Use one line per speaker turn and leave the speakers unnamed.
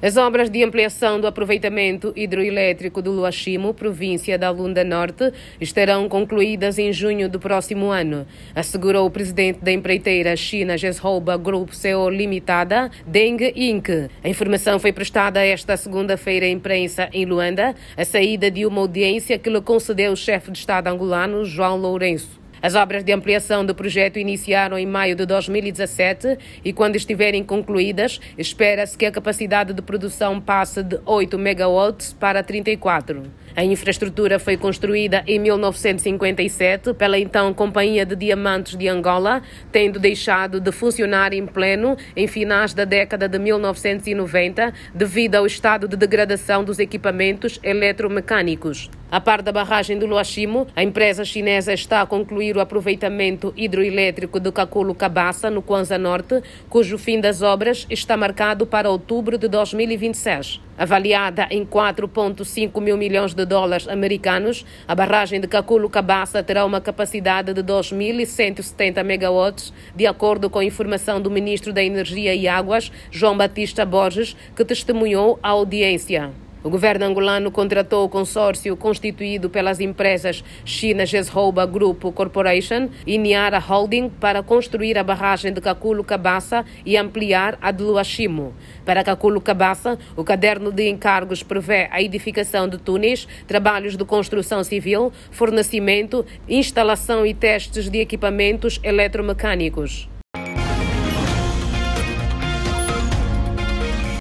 As obras de ampliação do aproveitamento hidroelétrico do Luachimo, província da Lunda Norte, estarão concluídas em junho do próximo ano, assegurou o presidente da empreiteira China Gesrouba Group CO Limitada, Deng Inc. A informação foi prestada esta segunda-feira à imprensa em Luanda, a saída de uma audiência que lhe concedeu o chefe de Estado angolano, João Lourenço. As obras de ampliação do projeto iniciaram em maio de 2017 e, quando estiverem concluídas, espera-se que a capacidade de produção passe de 8 megawatts para 34. A infraestrutura foi construída em 1957 pela então Companhia de Diamantes de Angola, tendo deixado de funcionar em pleno em finais da década de 1990 devido ao estado de degradação dos equipamentos eletromecânicos. A par da barragem do Luachimo, a empresa chinesa está a concluir o aproveitamento hidroelétrico de Caculo Cabaça, no Kwanza Norte, cujo fim das obras está marcado para outubro de 2026. Avaliada em 4,5 mil milhões de dólares americanos, a barragem de Caculo Cabaça terá uma capacidade de 2.170 megawatts, de acordo com a informação do ministro da Energia e Águas, João Batista Borges, que testemunhou a audiência. O governo angolano contratou o consórcio constituído pelas empresas China Gesrouba Group Corporation e Niara Holding para construir a barragem de Kakulu cabaça e ampliar a de Luachimo. Para Kakulu cabaça o caderno de encargos prevê a edificação de túneis, trabalhos de construção civil, fornecimento, instalação e testes de equipamentos eletromecânicos.